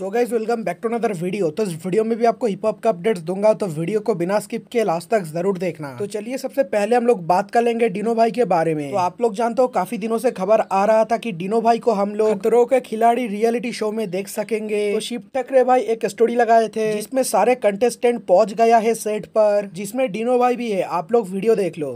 So guys welcome back to another video तो इस video में भी आपको हिप हॉप का अपडेट्स दूंगा तो वीडियो को बिना स्किप के लास्ट तक जरूर देखना तो चलिए सबसे पहले हम लोग बात कर लेंगे डिनो भाई के बारे में तो आप लोग जानते हो काफी दिनों से खबर आ रहा था कि डिनो भाई को हम लोग खतरों के खिलाड़ी रियलिटी शो में देख सकेंगे तो शिव ठकरे भाई एक स्टोरी लगाए थे इसमें सारे कंटेस्टेंट पहुंच गया है सेट पर जिसमे डिनो भाई भी है आप लोग वीडियो देख लो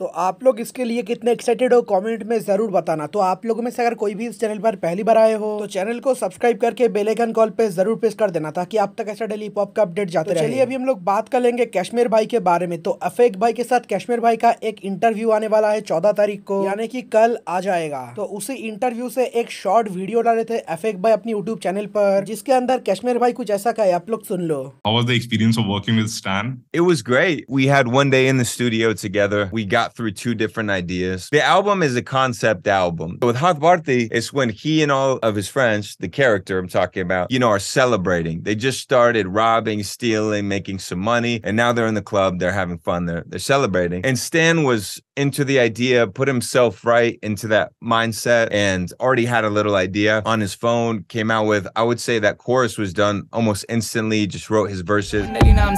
तो आप लोग इसके लिए कितने एक्साइटेड हो कमेंट में ज़रूर बताना तो आप लोगों में से अगर कोई भी इस चैनल पर पहली बार आए हो तो चैनल को सब्सक्राइब करके बेल आइकन कॉल पे ज़रूर प्रेस कर देना ताकि आप तक ऐसा डेली पॉप का अपडेट जाते तो रहे चलिए अभी हम लोग बात कर लेंगे कश्मीर भाई के बारे में तो अफेक भाई के साथ कश्मीर भाई का एक इंटरव्यू आने वाला है चौदह तारीख को यानी की कल आ जाएगा तो उसी इंटरव्यू से एक शॉर्ट वीडियो डाले थे अफेक भाई अपनी यूट्यूब चैनल पर जिसके अंदर कश्मीर भाई कुछ ऐसा कहे आप लोग सुन लो experience of working experience of working with Stan? It was great. We had one day in the studio through two different ideas. The album is a concept album. With Hathbarthi, it's when he and all of his friends, the character I'm talking about, you know, are celebrating. They just started robbing, stealing, making some money, and now they're in the club, they're having fun, they're, they're celebrating. And Stan was into the idea, put himself right into that mindset, and already had a little idea on his phone, came out with, I would say that chorus was done almost instantly, just wrote his verses. You know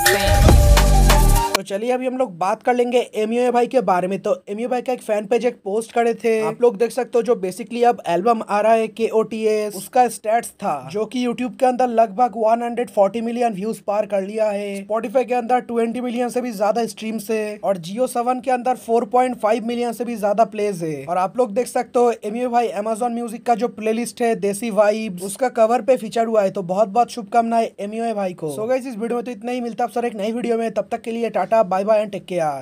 तो चलिए अभी हम लोग बात कर लेंगे एमयूए भाई के बारे में तो एमयूए भाई का एक फैन पेज एक पोस्ट करे थे आप लोग देख सकते हो जो बेसिकली अब एल्बम आ रहा है के ओ टी एस उसका स्टेट्स था जो कि यूट्यूब के अंदर लगभग 140 मिलियन व्यूज पार कर लिया है स्पॉटिफाई के अंदर 20 मिलियन से भी ज्यादा स्ट्रीम से और जियो सेवन के अंदर 4.5 मिलियन से भी ज्यादा प्लेज है और आप लोग देख सकते हो एमयू भाई एमेजोन म्यूजिक का जो प्ले है देसी वाइब उसका कवर पे फीचर हुआ है तो बहुत बहुत शुभकामनाएं एमयूए भाई को सो गई इस वीडियो में तो इतना ही मिलता है सर एक नई वीडियो में तब तक के लिए tata tata bye bye and take care